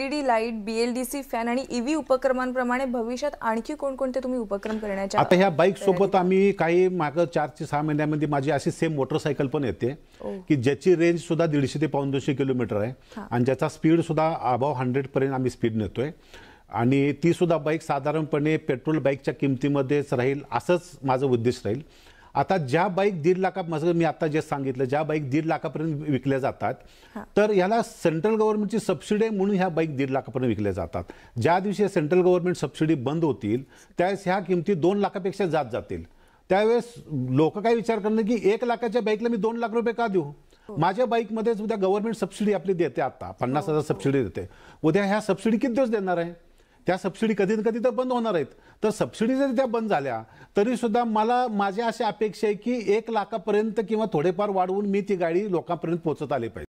L D light BLDC fan आणि EV उपक्रमांप्रमाणे भविष्यात आणखी कोणकोणते तुम्ही उपक्रम करण्याचे आता ह्या बाईक सोबत आम्ही काही मागं चार ते सहा महिन्यामध्ये माझी अशी सेम मोटरसायकल पण येते हो. की ज्याची रेंज सुद्धा दीडशे ते पाऊन दोनशे किलोमीटर आहे आणि ज्याचा स्पीड सुद्धा अबाव हंड्रेड पर्यंत आम्ही स्पीड नेतोय आणि ती सुद्धा बाईक साधारणपणे पेट्रोल बाईकच्या किमतीमध्येच राहील असंच माझं उद्देश राहील आता ज्या बाईक दीड लाखा मी आता जे सांगितलं ज्या बाईक दीड लाखापर्यंत विकल्या जातात तर याला सेंट्रल गव्हर्नमेंटची सबसिडी म्हणून ह्या बाईक दीड लाखापर्यंत विकल्या जातात ज्या दिवशी सेंट्रल गव्हर्नमेंट सबसिडी बंद होतील त्यावेळेस ह्या किमती दोन लाखापेक्षा जात जातील त्यावेळेस लोक काय विचार करणार की एक लाखाच्या बाईकला मी दोन लाख रुपये का देऊ हो. माझ्या बाईकमध्येच उद्या गव्हर्नमेंट सबसिडी आपली देते आता पन्नास हजार सबसिडी हो, हो. देते उद्या ह्या सबसिडी किती दिवस देणार आहे त्या सबसिडी कधी ना कधी तर बंद होणार आहेत तर सबसिडी जरी त्या बंद झाल्या तरी सुद्धा मला माझ्या अशी अपेक्षा आहे की एक लाखापर्यंत किंवा थोडेफार वाढवून मी ती गाडी लोकांपर्यंत पोहोचत आली पाहिजे